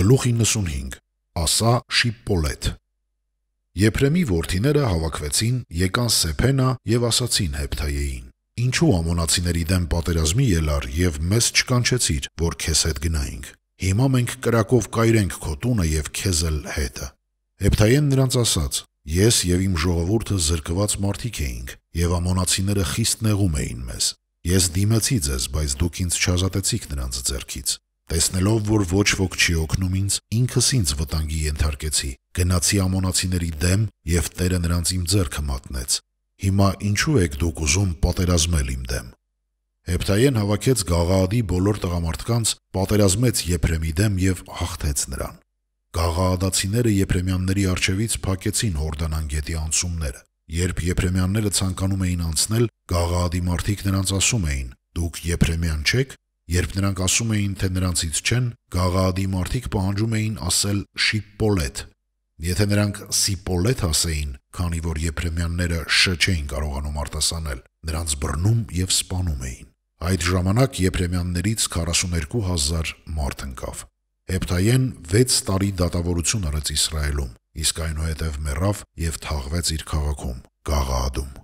գլուխ 95 ասա շիպպոլետ Եփրեմի որդիները հավաքվեցին, եկան Սեփենա եւ ասացին Հեփթայեին. Ինչու ամոնացիների դեմ պատերազմի ելար եւ մեզ չկանչեցիր, որ քեզ հետ գնայինք։ Հիմա մենք կրակով կայրենք քո տունը եւ քեզ էլ հետը։ Հեփթայեն նրանց ասաց. Ես եւ իմ ժողովուրդը զրկված մարդիկ էինք եւ ամոնացիները խիստ նեղում էին մեզ։ Ես դիմեցի ձեզ, բայց դուք ինձ չազատեցիք նրանց ձեռքից։ Տեսնելով, որ ոչ ոք չի օգնում ինձ, ինքս ինձ վտանգի ենթարկեցի։ Գնացի ամոնացիների դեմ եւ Տերը նրանց իմ ձեռքը մատնեց։ Հիմա ինչու եք դուք ուզում պատերազմել իմ դեմ։ Հեփթայեն հավաքեց Գաղաադի բոլոր տղամարդկանց, պատերազմեց Եփրեմի դեմ եւ հաղթեց նրան։ Գաղաադացիները Եփրեմյանների արջևից փակեցին Հորդանան գետի անցումները։ Երբ Եփրեմյանները ցանկանում էին անցնել, Գաղաադի մարդիկ նրանց ասում էին. «Դուք Եփրեմյան չեք, Երբ նրանք ասում էին, թե նրանցից չեն, գաղաադի մարդիկ պահանջում էին ասել շիպոլետ։ Եթե նրանք սիպոլետ ասեին, քանի որ եփրեմյանները շ չէին կարողանում արտասանել, նրանց բռնում եւ սպանում էին։ Այդ ժամանակ եփրեմյաններից 42000 մարդ ընկավ։ Հեփթայեն 6 տարի դատավորություն արեց Իսրայելում, իսկ այնուհետև մեռավ եւ թաղվեց իր քաղաքում՝ Գաղաադում։